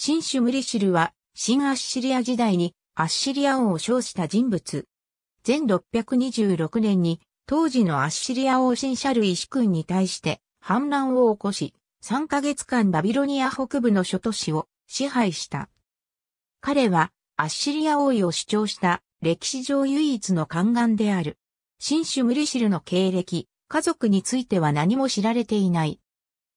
新種ムリシルは、新アッシリア時代にアッシリア王を称した人物。前626年に、当時のアッシリア王新シャルイシ君に対して反乱を起こし、3ヶ月間バビロニア北部の諸都市を支配した。彼は、アッシリア王位を主張した歴史上唯一の宦官である。新種ムリシルの経歴、家族については何も知られていない。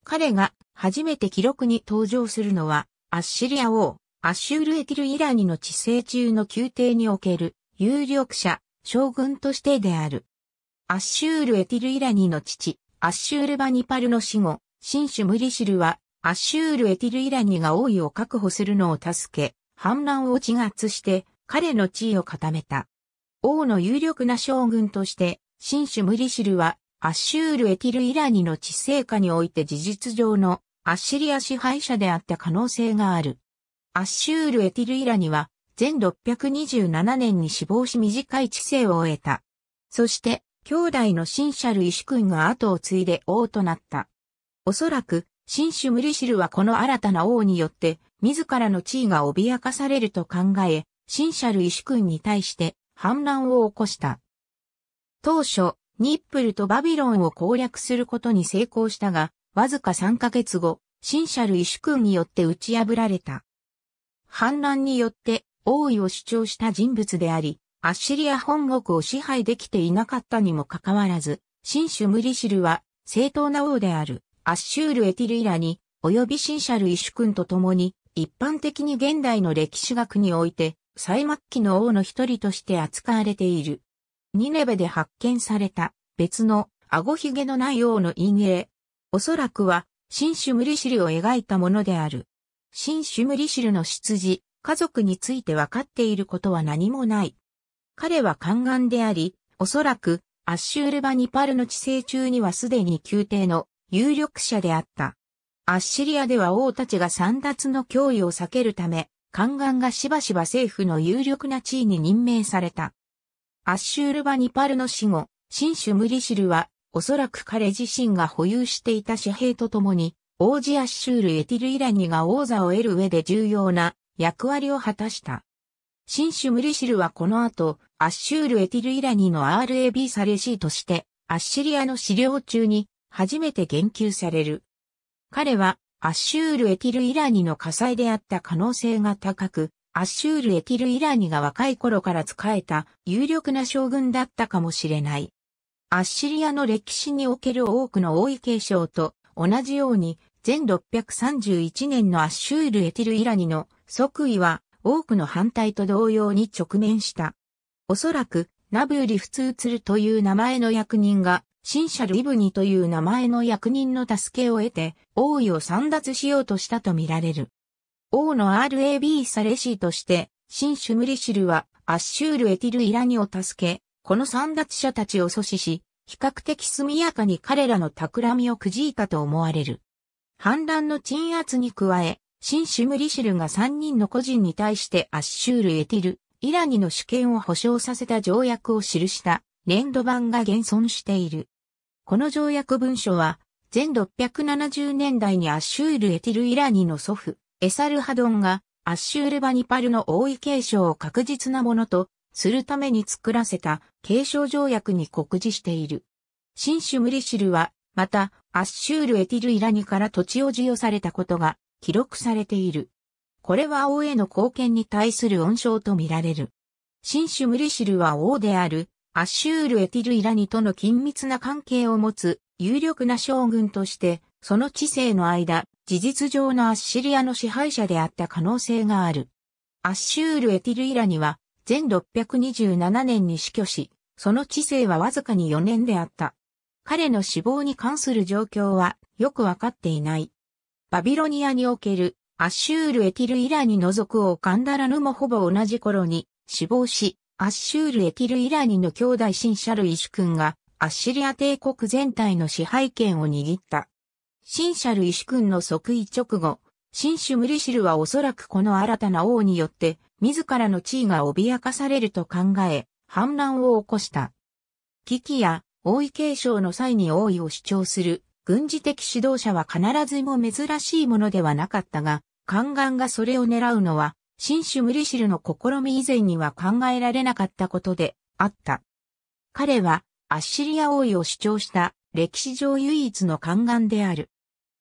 彼が初めて記録に登場するのはアッシリア王、アッシュールエティル・イラニの治世中の宮廷における有力者、将軍としてである。アッシュールエティル・イラニの父、アッシュール・バニパルの死後、新種ムリシルは、アッシュール・エティル・イラニが王位を確保するのを助け、反乱を鎮圧して、彼の地位を固めた。王の有力な将軍として、新種ムリシルは、アッシュール・エティル・イラニの治世下において事実上のアッシリア支配者であった可能性がある。アッシュール・エティル・イラニは、全627年に死亡し短い知性を得た。そして、兄弟のシンシャル・イシュ君が後を継いで王となった。おそらく、シンシュ・ムリシルはこの新たな王によって、自らの地位が脅かされると考え、シンシャル・イシュ君に対して反乱を起こした。当初、ニップルとバビロンを攻略することに成功したが、わずか3ヶ月後、新シャル・イシュ君によって打ち破られた。反乱によって王位を主張した人物であり、アッシリア本国を支配できていなかったにもかかわらず、新種ムリシルは正当な王であるアッシュール・エティルイラに、及び新シャル・イシュ君と共に、一般的に現代の歴史学において、最末期の王の一人として扱われている。ニネベで発見された別の顎ひげのない王の陰影、おそらくは、新種無理知るを描いたものである。新種無理知るの出自、家族について分かっていることは何もない。彼は宦官であり、おそらく、アッシュールバニパルの治世中にはすでに宮廷の有力者であった。アッシリアでは王たちが散奪の脅威を避けるため、宦官がしばしば政府の有力な地位に任命された。アッシュールバニパルの死後、新種ムリシルはおそらく彼自身が保有していた紙幣とともに、王子アッシュール・エティル・イラニが王座を得る上で重要な役割を果たした。新種ムリシルはこの後、アッシュール・エティル・イラニの RAB サレシーとして、アッシリアの資料中に初めて言及される。彼は、アッシュール・エティル・イラニの火災であった可能性が高く、アッシュール・エティル・イラニが若い頃から仕えた有力な将軍だったかもしれない。アッシリアの歴史における多くの王位継承と同じように、全631年のアッシュール・エティル・イラニの即位は多くの反対と同様に直面した。おそらく、ナブーリ・フツーツルという名前の役人が、シンシャル・イブニという名前の役人の助けを得て、王位を散奪しようとしたとみられる。王の RAB サレシーとして、シンシュムリシルは、アッシュール・エティル・イラニを助け、この三奪者たちを阻止し、比較的速やかに彼らの企みをくじいたと思われる。反乱の鎮圧に加え、新シュムリシルが三人の個人に対してアッシュール・エティル、イラニの主権を保障させた条約を記した年度版が現存している。この条約文書は、前670年代にアッシュール・エティル・イラニの祖父、エサルハドンが、アッシュール・バニパルの王位継承を確実なものとするために作らせた継承条約に告示している。新種ムリシルは、また、アッシュールエティルイラニから土地を授与されたことが記録されている。これは王への貢献に対する恩賞とみられる。新種ムリシルは王である、アッシュールエティルイラニとの緊密な関係を持つ有力な将軍として、その知性の間、事実上のアッシリアの支配者であった可能性がある。アッシュールエティルイラニは、1627年に死去し、その知性はわずかに4年であった。彼の死亡に関する状況はよくわかっていない。バビロニアにおけるアッシュール・エティル・イラに除くをカンダラヌもほぼ同じ頃に死亡し、アッシュール・エティル・イラニの兄弟シンシャル・イシュ君がアッシリア帝国全体の支配権を握った。シンシャル・イシュ君の即位直後、新種ムリシルはおそらくこの新たな王によって、自らの地位が脅かされると考え、反乱を起こした。危機や王位継承の際に王位を主張する軍事的指導者は必ずも珍しいものではなかったが、宦官がそれを狙うのは、新種ムリシルの試み以前には考えられなかったことであった。彼はアッシリア王位を主張した歴史上唯一の宦官である。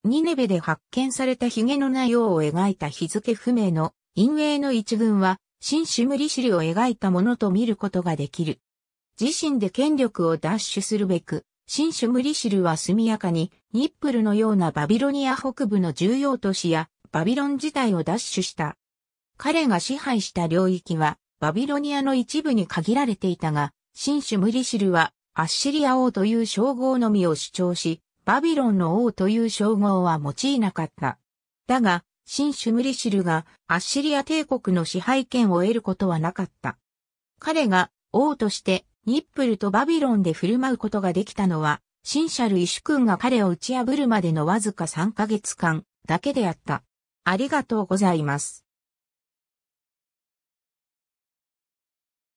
ニネベで発見された髭の内容を描いた日付不明の陰影の一群は、新シムリシルを描いたものと見ることができる。自身で権力を奪取するべく、新シムリシルは速やかに、ニップルのようなバビロニア北部の重要都市や、バビロン自体を奪取した。彼が支配した領域は、バビロニアの一部に限られていたが、新シムリシルは、アッシリア王という称号のみを主張し、バビロンの王という称号は用いなかった。だが、新シュムリシルがアッシリア帝国の支配権を得ることはなかった。彼が王としてニップルとバビロンで振る舞うことができたのは、新シャル・イシュ君が彼を打ち破るまでのわずか3ヶ月間だけであった。ありがとうございます。